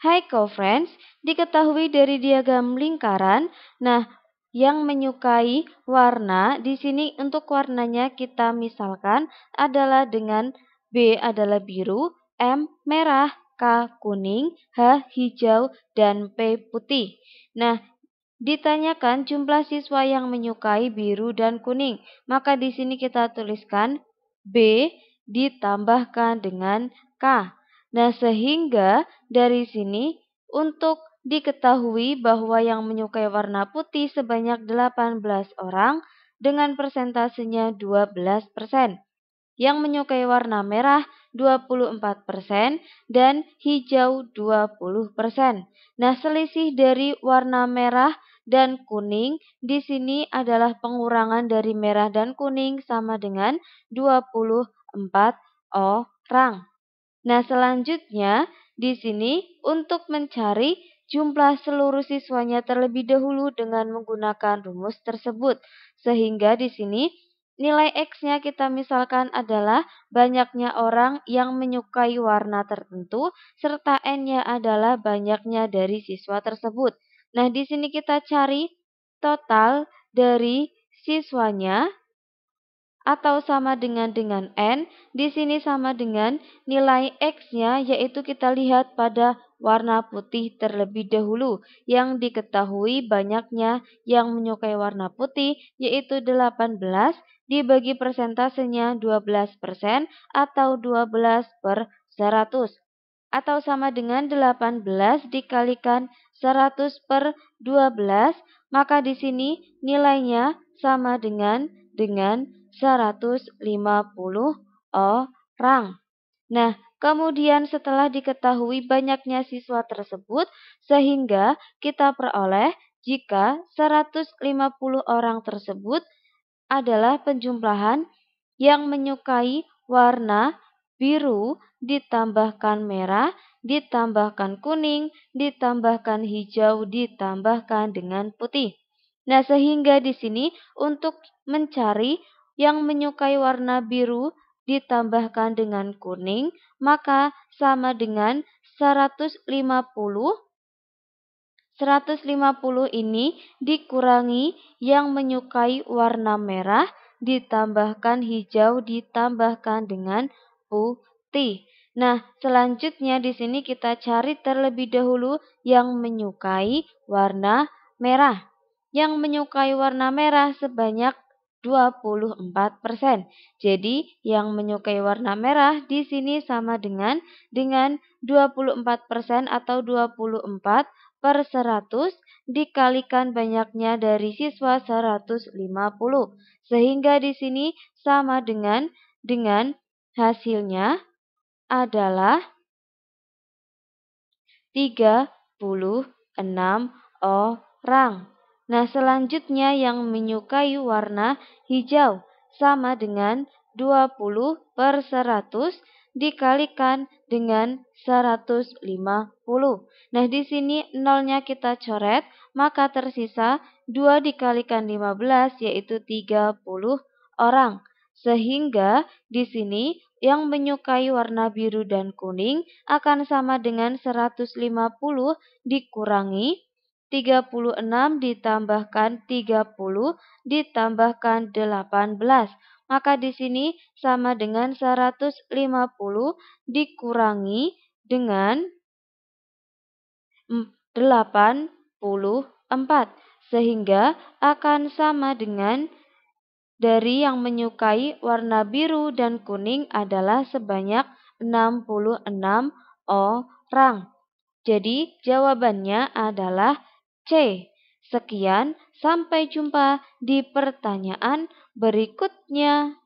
Hai friends, diketahui dari diagram lingkaran. Nah, yang menyukai warna di sini untuk warnanya kita misalkan adalah dengan B adalah biru, M merah, K kuning, H hijau, dan P putih. Nah, ditanyakan jumlah siswa yang menyukai biru dan kuning. Maka di sini kita tuliskan B ditambahkan dengan K. Nah, sehingga dari sini untuk diketahui bahwa yang menyukai warna putih sebanyak 18 orang dengan persentasenya 12 Yang menyukai warna merah 24 dan hijau 20 Nah, selisih dari warna merah dan kuning di sini adalah pengurangan dari merah dan kuning sama dengan 24 orang. Nah, selanjutnya di sini untuk mencari jumlah seluruh siswanya terlebih dahulu dengan menggunakan rumus tersebut. Sehingga di sini nilai X-nya kita misalkan adalah banyaknya orang yang menyukai warna tertentu serta N-nya adalah banyaknya dari siswa tersebut. Nah, di sini kita cari total dari siswanya atau sama dengan dengan N, di sini sama dengan nilai X-nya yaitu kita lihat pada warna putih terlebih dahulu. Yang diketahui banyaknya yang menyukai warna putih yaitu 18 dibagi persentasenya 12% atau 12 per 100 atau sama dengan 18 dikalikan 100 per 12 maka di sini nilainya sama dengan dengan 150 orang. Nah, kemudian setelah diketahui banyaknya siswa tersebut, sehingga kita peroleh jika 150 orang tersebut adalah penjumlahan yang menyukai warna biru ditambahkan merah ditambahkan kuning, ditambahkan hijau, ditambahkan dengan putih. Nah, sehingga di sini untuk mencari yang menyukai warna biru ditambahkan dengan kuning, maka sama dengan 150. 150 ini dikurangi yang menyukai warna merah ditambahkan hijau ditambahkan dengan putih. Nah, selanjutnya di sini kita cari terlebih dahulu yang menyukai warna merah. Yang menyukai warna merah sebanyak 24%. Jadi, yang menyukai warna merah di sini sama dengan dengan 24% atau 24 per 100 dikalikan banyaknya dari siswa 150. Sehingga di sini sama dengan dengan hasilnya adalah 36 orang. Nah, selanjutnya yang menyukai warna hijau sama dengan 20 per 100 dikalikan dengan 150. Nah, di sini nolnya kita coret, maka tersisa 2 dikalikan 15 yaitu 30 orang. Sehingga di sini yang menyukai warna biru dan kuning akan sama dengan 150 dikurangi 36 ditambahkan 30 ditambahkan 18. Maka di sini sama dengan 150 dikurangi dengan 84. Sehingga akan sama dengan dari yang menyukai warna biru dan kuning adalah sebanyak 66 orang. Jadi jawabannya adalah C. Sekian, sampai jumpa di pertanyaan berikutnya.